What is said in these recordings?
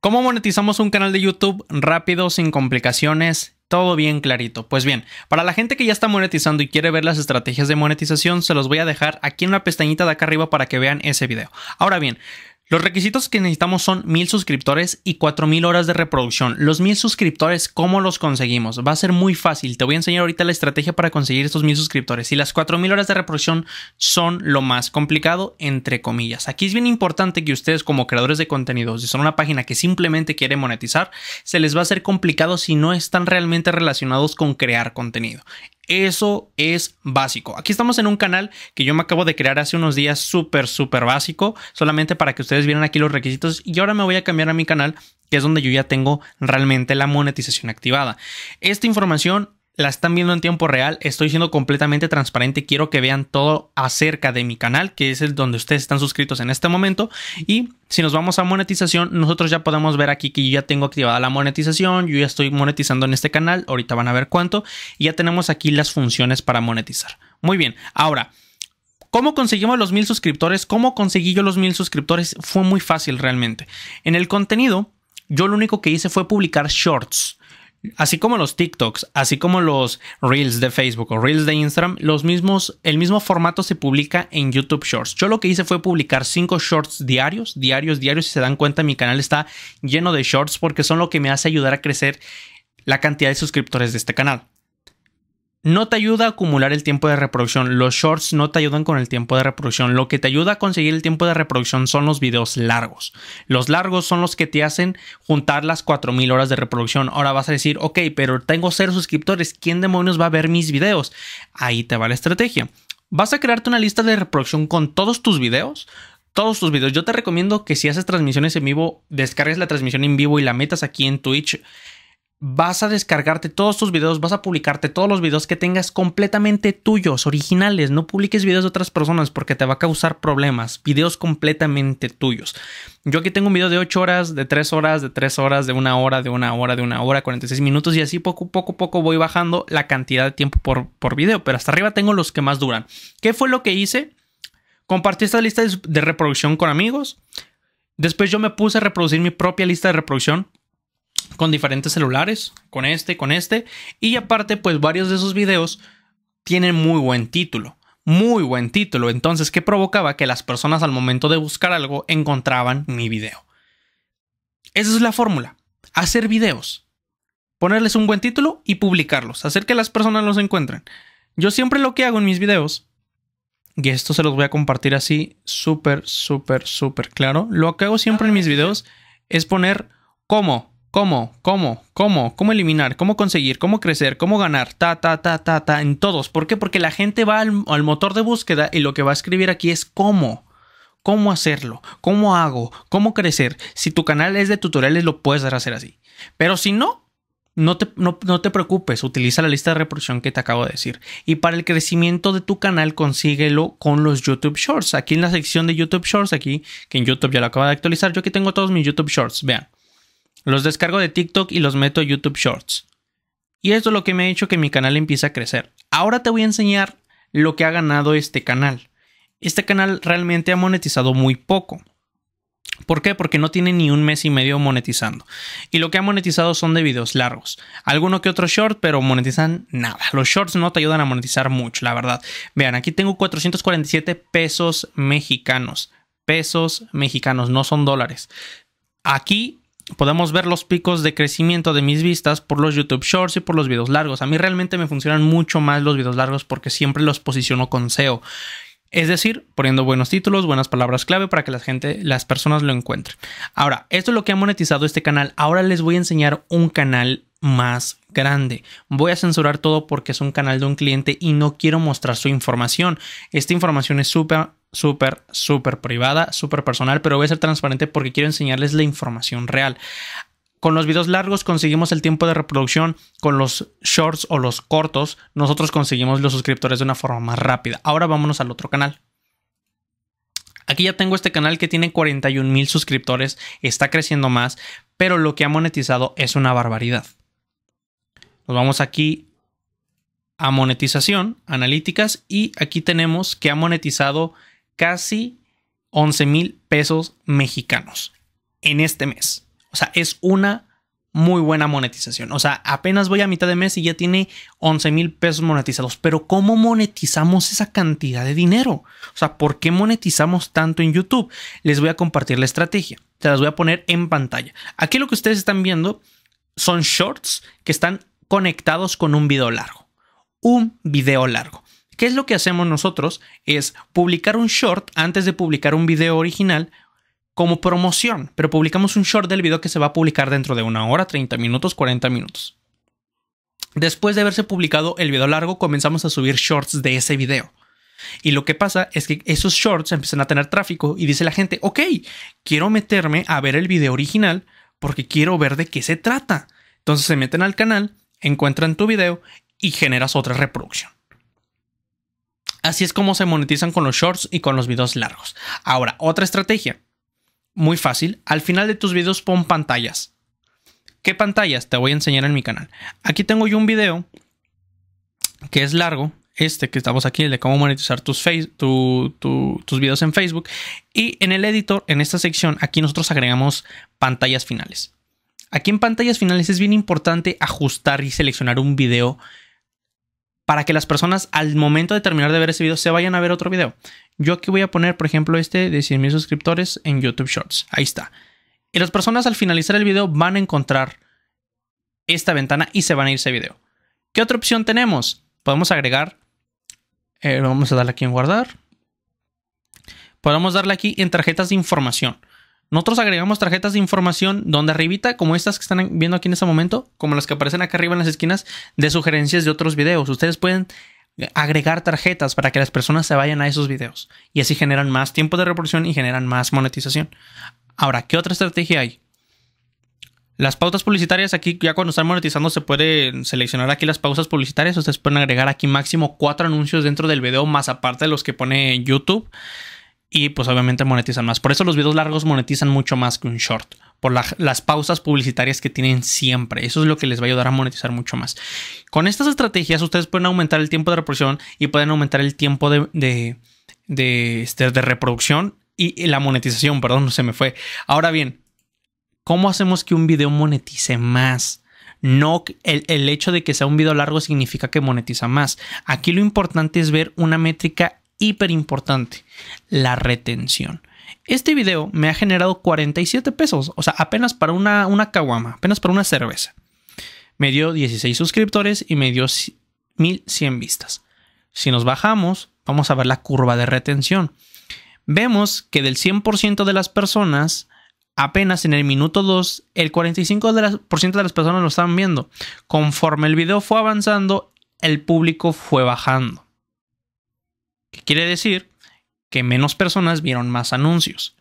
¿Cómo monetizamos un canal de YouTube rápido, sin complicaciones? Todo bien clarito. Pues bien, para la gente que ya está monetizando y quiere ver las estrategias de monetización, se los voy a dejar aquí en la pestañita de acá arriba para que vean ese video. Ahora bien, los requisitos que necesitamos son 1000 suscriptores y 4000 horas de reproducción. Los 1000 suscriptores, ¿cómo los conseguimos? Va a ser muy fácil. Te voy a enseñar ahorita la estrategia para conseguir estos 1000 suscriptores. Y las 4000 horas de reproducción son lo más complicado, entre comillas. Aquí es bien importante que ustedes, como creadores de contenidos, si son una página que simplemente quiere monetizar, se les va a hacer complicado si no están realmente relacionados con crear contenido. Eso es básico. Aquí estamos en un canal que yo me acabo de crear hace unos días súper, súper básico, solamente para que ustedes vieran aquí los requisitos y ahora me voy a cambiar a mi canal que es donde yo ya tengo realmente la monetización activada. Esta información la están viendo en tiempo real, estoy siendo completamente transparente, quiero que vean todo acerca de mi canal, que es el donde ustedes están suscritos en este momento. Y si nos vamos a monetización, nosotros ya podemos ver aquí que yo ya tengo activada la monetización, yo ya estoy monetizando en este canal, ahorita van a ver cuánto, y ya tenemos aquí las funciones para monetizar. Muy bien, ahora... ¿Cómo conseguimos los mil suscriptores? ¿Cómo conseguí yo los mil suscriptores? Fue muy fácil realmente. En el contenido, yo lo único que hice fue publicar shorts así como los TikToks, así como los Reels de Facebook o Reels de Instagram, los mismos, el mismo formato se publica en YouTube Shorts. Yo lo que hice fue publicar 5 Shorts diarios, diarios, diarios. Si se dan cuenta, mi canal está lleno de Shorts porque son lo que me hace ayudar a crecer la cantidad de suscriptores de este canal no te ayuda a acumular el tiempo de reproducción. Los shorts no te ayudan con el tiempo de reproducción. Lo que te ayuda a conseguir el tiempo de reproducción son los videos largos. Los largos son los que te hacen juntar las 4000 horas de reproducción. Ahora vas a decir, ok, pero tengo cero suscriptores. ¿Quién demonios va a ver mis videos? Ahí te va la estrategia. Vas a crearte una lista de reproducción con todos tus videos, todos tus videos. Yo te recomiendo que si haces transmisiones en vivo, descargues la transmisión en vivo y la metas aquí en Twitch vas a descargarte todos tus videos, vas a publicarte todos los videos que tengas completamente tuyos, originales. No publiques videos de otras personas porque te va a causar problemas. Videos completamente tuyos. Yo aquí tengo un video de 8 horas, de 3 horas, de 3 horas, de 1 hora, de 1 hora, de 1 hora, 46 minutos y así poco, poco, poco voy bajando la cantidad de tiempo por, por video. Pero hasta arriba tengo los que más duran. ¿Qué fue lo que hice? Compartí esta lista de reproducción con amigos. Después yo me puse a reproducir mi propia lista de reproducción con diferentes celulares, con este, con este, y aparte pues varios de esos videos tienen muy buen título, muy buen título, entonces ¿qué provocaba que las personas al momento de buscar algo encontraban mi video. Esa es la fórmula, hacer videos, ponerles un buen título y publicarlos, hacer que las personas los encuentren. Yo siempre lo que hago en mis videos, y esto se los voy a compartir así súper, súper, súper claro, lo que hago siempre en mis ah, videos es poner cómo ¿Cómo? ¿Cómo? ¿Cómo? ¿Cómo eliminar? ¿Cómo conseguir? ¿Cómo crecer? ¿Cómo ganar? Ta, ta, ta, ta, ta. En todos. ¿Por qué? Porque la gente va al, motor de búsqueda y lo que va a escribir aquí es cómo. ¿Cómo hacerlo? ¿Cómo hago? ¿Cómo crecer? Si tu canal es de tutoriales, lo puedes hacer así. Pero si no, no te, no, no te, preocupes, utiliza la lista de reproducción que te acabo de decir. Y para el crecimiento de tu canal, consíguelo con los YouTube Shorts. Aquí en la sección de YouTube Shorts, aquí, que en YouTube ya lo acabo de actualizar, yo aquí tengo todos mis YouTube Shorts, vean. Los descargo de TikTok y los meto a YouTube Shorts. Y esto es lo que me ha hecho que mi canal empiece a crecer. Ahora te voy a enseñar lo que ha ganado este canal. Este canal realmente ha monetizado muy poco. ¿Por qué? Porque no tiene ni un mes y medio monetizando. Y lo que ha monetizado son de videos largos. Alguno que otro short, pero monetizan nada. Los shorts no te ayudan a monetizar mucho, la verdad. Vean, aquí tengo 447 pesos mexicanos. Pesos mexicanos, no son dólares. Aquí Podemos ver los picos de crecimiento de mis vistas por los YouTube Shorts y por los videos largos. A mí realmente me funcionan mucho más los videos largos porque siempre los posiciono con SEO. Es decir, poniendo buenos títulos, buenas palabras clave para que la gente, las personas lo encuentren. Ahora, esto es lo que ha monetizado este canal. Ahora les voy a enseñar un canal más grande. Voy a censurar todo porque es un canal de un cliente y no quiero mostrar su información. Esta información es súper súper, súper privada, súper personal, pero voy a ser transparente porque quiero enseñarles la información real. Con los videos largos conseguimos el tiempo de reproducción, con los shorts o los cortos nosotros conseguimos los suscriptores de una forma más rápida. Ahora vámonos al otro canal. Aquí ya tengo este canal que tiene 41 mil suscriptores, está creciendo más, pero lo que ha monetizado es una barbaridad. Nos vamos aquí a monetización, analíticas, y aquí tenemos que ha monetizado casi 11 mil pesos mexicanos en este mes. O sea, es una muy buena monetización. O sea, apenas voy a mitad de mes y ya tiene 11 mil pesos monetizados. Pero ¿cómo monetizamos esa cantidad de dinero? O sea, ¿por qué monetizamos tanto en YouTube? Les voy a compartir la estrategia. Se las voy a poner en pantalla. Aquí lo que ustedes están viendo son shorts que están conectados con un video largo. Un video largo. ¿Qué es lo que hacemos nosotros? Es publicar un short antes de publicar un video original como promoción, pero publicamos un short del video que se va a publicar dentro de una hora, 30 minutos, 40 minutos. Después de haberse publicado el video largo, comenzamos a subir shorts de ese video. Y lo que pasa es que esos shorts empiezan a tener tráfico y dice la gente, ok, quiero meterme a ver el video original porque quiero ver de qué se trata. Entonces se meten al canal, encuentran tu video y generas otra reproducción. Así es como se monetizan con los shorts y con los videos largos. Ahora, otra estrategia. Muy fácil. Al final de tus videos pon pantallas. ¿Qué pantallas? Te voy a enseñar en mi canal. Aquí tengo yo un video que es largo. Este que estamos aquí, el de cómo monetizar tus, tus videos en Facebook. Y en el editor, en esta sección, aquí nosotros agregamos pantallas finales. Aquí en pantallas finales es bien importante ajustar y seleccionar un video para que las personas al momento de terminar de ver ese video se vayan a ver otro video. Yo aquí voy a poner, por ejemplo, este de 100.000 suscriptores en YouTube Shorts. Ahí está. Y las personas al finalizar el video van a encontrar esta ventana y se van a ir ese video. ¿Qué otra opción tenemos? Podemos agregar. Eh, vamos a darle aquí en guardar. Podemos darle aquí en tarjetas de información. Nosotros agregamos tarjetas de información donde arribita, como estas que están viendo aquí en este momento, como las que aparecen acá arriba en las esquinas, de sugerencias de otros videos. Ustedes pueden agregar tarjetas para que las personas se vayan a esos videos y así generan más tiempo de reproducción y generan más monetización. Ahora, ¿qué otra estrategia hay? Las pautas publicitarias aquí ya cuando están monetizando se pueden seleccionar aquí las pausas publicitarias. Ustedes pueden agregar aquí máximo cuatro anuncios dentro del video más aparte de los que pone YouTube y pues obviamente monetizan más. Por eso los videos largos monetizan mucho más que un short, por las pausas publicitarias que tienen siempre. Eso es lo que les va a ayudar a monetizar mucho más. Con estas estrategias ustedes pueden aumentar el tiempo de reproducción y pueden aumentar el tiempo de, de, de, este, reproducción y, la monetización, perdón, no se me fue. Ahora bien, ¿cómo hacemos que un video monetice más? No el, el, hecho de que sea un video largo significa que monetiza más. Aquí lo importante es ver una métrica hiper importante, la retención. Este video me ha generado 47 pesos, o sea, apenas para una, una caguama, apenas para una cerveza. Me dio 16 suscriptores y me dio 1100 vistas. Si nos bajamos, vamos a ver la curva de retención. Vemos que del 100% de las personas, apenas en el minuto 2, el 45% de las personas lo estaban viendo. Conforme el video fue avanzando, el público fue bajando que quiere decir que menos personas vieron más anuncios.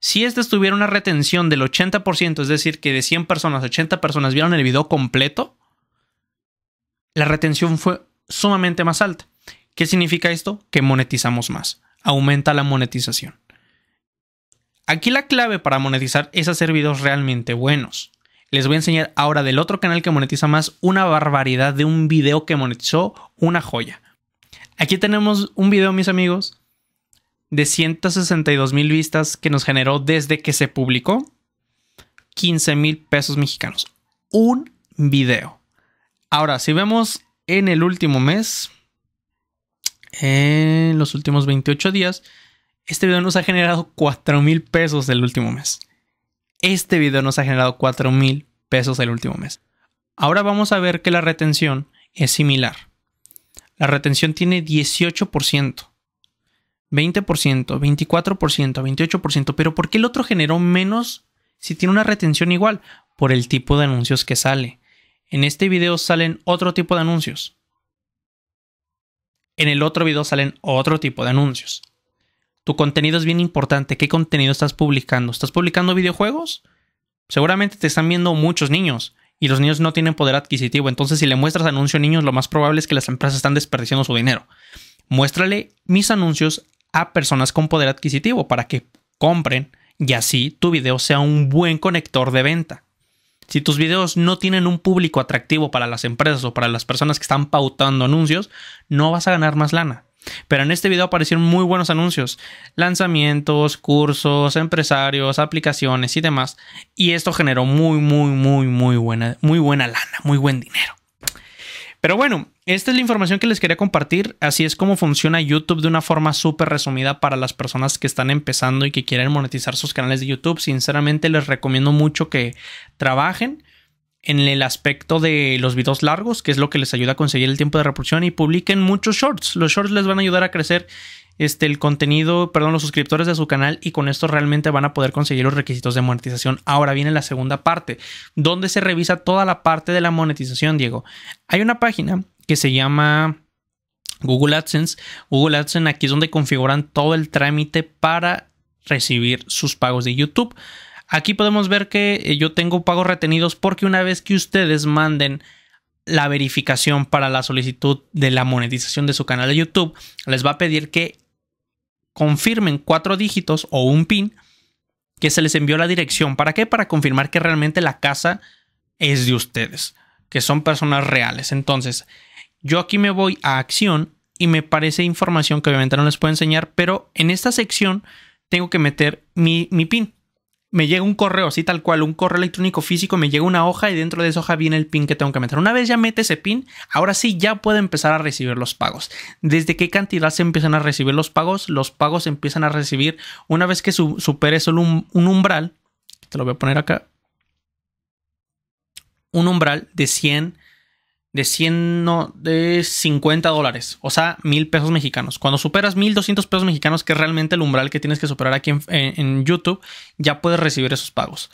Si este tuviera una retención del 80%, es decir, que de 100 personas, 80 personas vieron el video completo, la retención fue sumamente más alta. ¿Qué significa esto? Que monetizamos más. Aumenta la monetización. Aquí la clave para monetizar es hacer videos realmente buenos. Les voy a enseñar ahora del otro canal que monetiza más una barbaridad de un video que monetizó una joya. Aquí tenemos un video, mis amigos, de 162 mil vistas que nos generó desde que se publicó 15 mil pesos mexicanos. Un video. Ahora, si vemos en el último mes, en los últimos 28 días, este video nos ha generado 4 mil pesos el último mes. Este video nos ha generado 4 mil pesos el último mes. Ahora vamos a ver que la retención es similar. La retención tiene 18%, 20%, 24%, 28%. Pero ¿por qué el otro generó menos si tiene una retención igual? Por el tipo de anuncios que sale. En este video salen otro tipo de anuncios. En el otro video salen otro tipo de anuncios. Tu contenido es bien importante. ¿Qué contenido estás publicando? ¿Estás publicando videojuegos? Seguramente te están viendo muchos niños y los niños no tienen poder adquisitivo. Entonces, si le muestras anuncio a niños, lo más probable es que las empresas están desperdiciando su dinero. Muéstrale mis anuncios a personas con poder adquisitivo para que compren y así tu video sea un buen conector de venta. Si tus videos no tienen un público atractivo para las empresas o para las personas que están pautando anuncios, no vas a ganar más lana. Pero en este video aparecieron muy buenos anuncios, lanzamientos, cursos, empresarios, aplicaciones y demás. Y esto generó muy, muy, muy, muy buena, muy buena lana, muy buen dinero. Pero bueno, esta es la información que les quería compartir. Así es como funciona YouTube de una forma súper resumida para las personas que están empezando y que quieren monetizar sus canales de YouTube. Sinceramente les recomiendo mucho que trabajen en el aspecto de los videos largos, que es lo que les ayuda a conseguir el tiempo de reproducción, y publiquen muchos shorts. Los shorts les van a ayudar a crecer este, el contenido, perdón, los suscriptores de su canal y con esto realmente van a poder conseguir los requisitos de monetización. Ahora viene la segunda parte, donde se revisa toda la parte de la monetización, Diego. Hay una página que se llama Google AdSense. Google AdSense aquí es donde configuran todo el trámite para recibir sus pagos de YouTube. Aquí podemos ver que eh, yo tengo pagos retenidos porque una vez que ustedes manden la verificación para la solicitud de la monetización de su canal de YouTube, les va a pedir que confirmen cuatro dígitos o un PIN que se les envió la dirección. ¿Para qué? Para confirmar que realmente la casa es de ustedes, que son personas reales. Entonces, yo aquí me voy a acción y me parece información que obviamente no les puedo enseñar, pero en esta sección tengo que meter mi, mi PIN me llega un correo así tal cual, un correo electrónico físico, me llega una hoja y dentro de esa hoja viene el pin que tengo que meter. Una vez ya mete ese pin, ahora sí ya puedo empezar a recibir los pagos. ¿Desde qué cantidad se empiezan a recibir los pagos? Los pagos se empiezan a recibir una vez que supere solo un, un umbral, te lo voy a poner acá, un umbral de 100 de 100, no, de 50 dólares, o sea, mil pesos mexicanos. Cuando superas 1200 pesos mexicanos, que es realmente el umbral que tienes que superar aquí en, YouTube, ya puedes recibir esos pagos.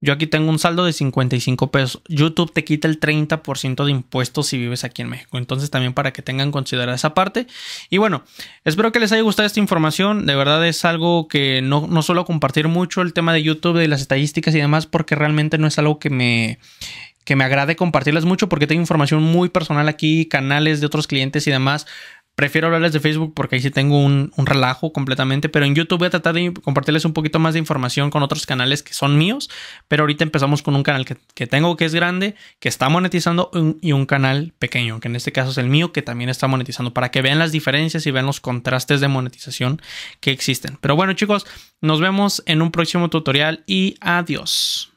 Yo aquí tengo un saldo de 55 pesos. YouTube te quita el 30% de impuestos si vives aquí en México. Entonces también para que tengan considerada esa parte. Y bueno, espero que les haya gustado esta información. De verdad es algo que no, no suelo compartir mucho el tema de YouTube, de las estadísticas y demás, porque realmente no es algo que me que me agrade compartirles mucho porque tengo información muy personal aquí, canales de otros clientes y demás. Prefiero hablarles de Facebook porque ahí sí tengo un, relajo completamente, pero en YouTube voy a tratar de compartirles un poquito más de información con otros canales que son míos, pero ahorita empezamos con un canal que, tengo que es grande, que está monetizando y un canal pequeño, que en este caso es el mío, que también está monetizando, para que vean las diferencias y vean los contrastes de monetización que existen. Pero bueno chicos, nos vemos en un próximo tutorial y adiós.